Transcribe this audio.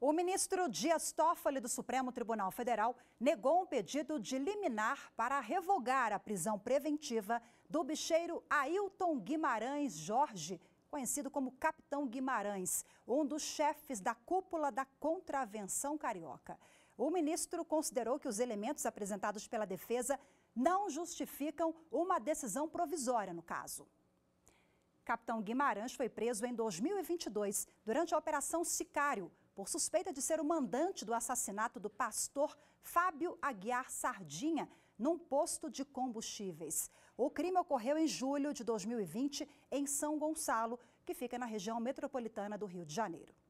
O ministro Dias Toffoli do Supremo Tribunal Federal negou um pedido de liminar para revogar a prisão preventiva do bicheiro Ailton Guimarães Jorge, conhecido como Capitão Guimarães, um dos chefes da cúpula da contravenção carioca. O ministro considerou que os elementos apresentados pela defesa não justificam uma decisão provisória no caso. Capitão Guimarães foi preso em 2022 durante a Operação Sicário por suspeita de ser o mandante do assassinato do pastor Fábio Aguiar Sardinha num posto de combustíveis. O crime ocorreu em julho de 2020 em São Gonçalo, que fica na região metropolitana do Rio de Janeiro.